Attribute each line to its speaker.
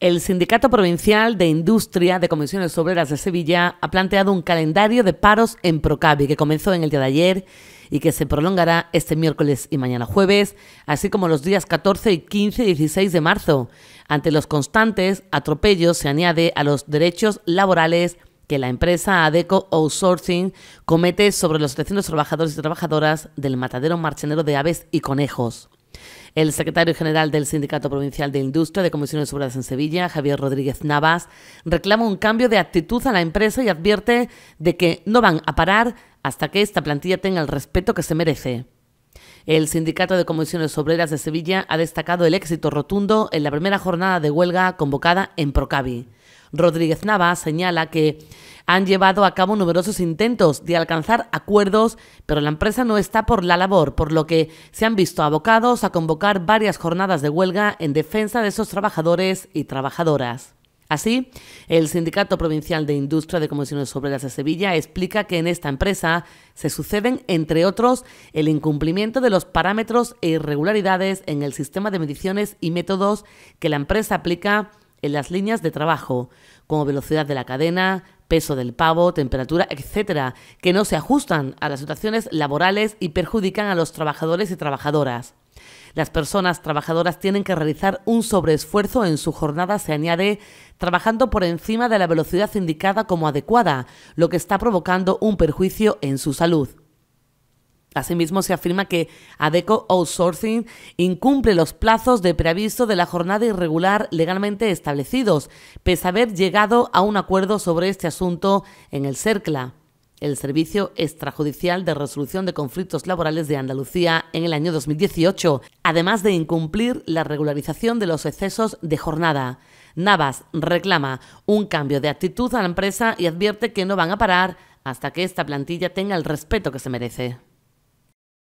Speaker 1: El Sindicato Provincial de Industria de Comisiones Obreras de Sevilla ha planteado un calendario de paros en Procavi que comenzó en el día de ayer y que se prolongará este miércoles y mañana jueves, así como los días 14 y 15 y 16 de marzo. Ante los constantes atropellos se añade a los derechos laborales que la empresa Adeco Outsourcing comete sobre los 300 trabajadores y trabajadoras del matadero marchenero de aves y conejos. El secretario general del Sindicato Provincial de Industria de Comisiones Obreras en Sevilla, Javier Rodríguez Navas, reclama un cambio de actitud a la empresa y advierte de que no van a parar hasta que esta plantilla tenga el respeto que se merece. El Sindicato de Comisiones Obreras de Sevilla ha destacado el éxito rotundo en la primera jornada de huelga convocada en Procavi. Rodríguez Nava señala que han llevado a cabo numerosos intentos de alcanzar acuerdos, pero la empresa no está por la labor, por lo que se han visto abocados a convocar varias jornadas de huelga en defensa de esos trabajadores y trabajadoras. Así, el Sindicato Provincial de Industria de Comisiones Obreras de Sevilla explica que en esta empresa se suceden, entre otros, el incumplimiento de los parámetros e irregularidades en el sistema de mediciones y métodos que la empresa aplica en las líneas de trabajo, como velocidad de la cadena, peso del pavo, temperatura, etcétera, que no se ajustan a las situaciones laborales y perjudican a los trabajadores y trabajadoras. Las personas trabajadoras tienen que realizar un sobreesfuerzo en su jornada, se añade, trabajando por encima de la velocidad indicada como adecuada, lo que está provocando un perjuicio en su salud. Asimismo, se afirma que ADECO Outsourcing incumple los plazos de preaviso de la jornada irregular legalmente establecidos, pese a haber llegado a un acuerdo sobre este asunto en el CERCLA, el Servicio Extrajudicial de Resolución de Conflictos Laborales de Andalucía, en el año 2018, además de incumplir la regularización de los excesos de jornada. Navas reclama un cambio de actitud a la empresa y advierte que no van a parar hasta que esta plantilla tenga el respeto que se merece.